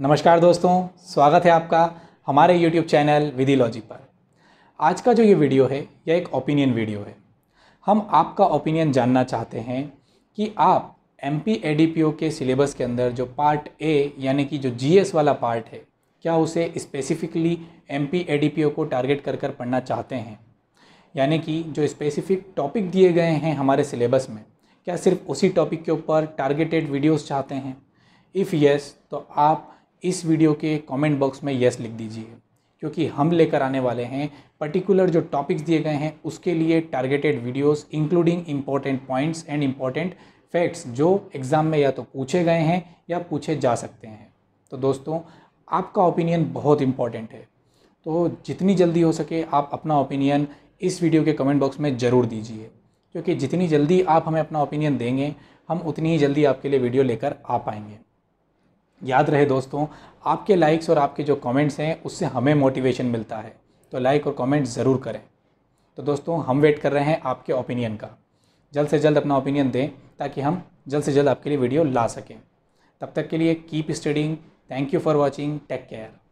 नमस्कार दोस्तों स्वागत है आपका हमारे यूट्यूब चैनल विधि लॉजिक पर आज का जो ये वीडियो है यह एक ओपिनियन वीडियो है हम आपका ओपिनियन जानना चाहते हैं कि आप एम पी के सिलेबस के अंदर जो पार्ट ए यानी कि जो जी वाला पार्ट है क्या उसे स्पेसिफिकली एम पी को टारगेट कर कर पढ़ना चाहते हैं यानी कि जो स्पेसिफिक टॉपिक दिए गए हैं हमारे सिलेबस में क्या सिर्फ उसी टॉपिक के ऊपर टारगेटेड वीडियोस चाहते हैं इफ़ यस yes, तो आप इस वीडियो के कमेंट बॉक्स में यस लिख दीजिए क्योंकि हम लेकर आने वाले हैं पर्टिकुलर जो टॉपिक्स दिए गए हैं उसके लिए targeted videos including important points and important facts जो एग्ज़ाम में या तो पूछे गए हैं या पूछे जा सकते हैं तो दोस्तों आपका ओपिनियन बहुत इम्पॉर्टेंट है तो जितनी जल्दी हो सके आप अपना ओपिनियन इस वीडियो के कमेंट बॉक्स में ज़रूर दीजिए क्योंकि जितनी जल्दी आप हमें अपना ओपिनियन देंगे हम उतनी ही जल्दी आपके लिए वीडियो लेकर आ पाएंगे याद रहे दोस्तों आपके लाइक्स और आपके जो कमेंट्स हैं उससे हमें मोटिवेशन मिलता है तो लाइक और कमेंट ज़रूर करें तो दोस्तों हम वेट कर रहे हैं आपके ओपिनियन का जल्द से जल्द अपना ओपिनियन दें ताकि हम जल्द से जल्द आपके लिए वीडियो ला सकें तब तक के लिए keep studying thank you for watching take care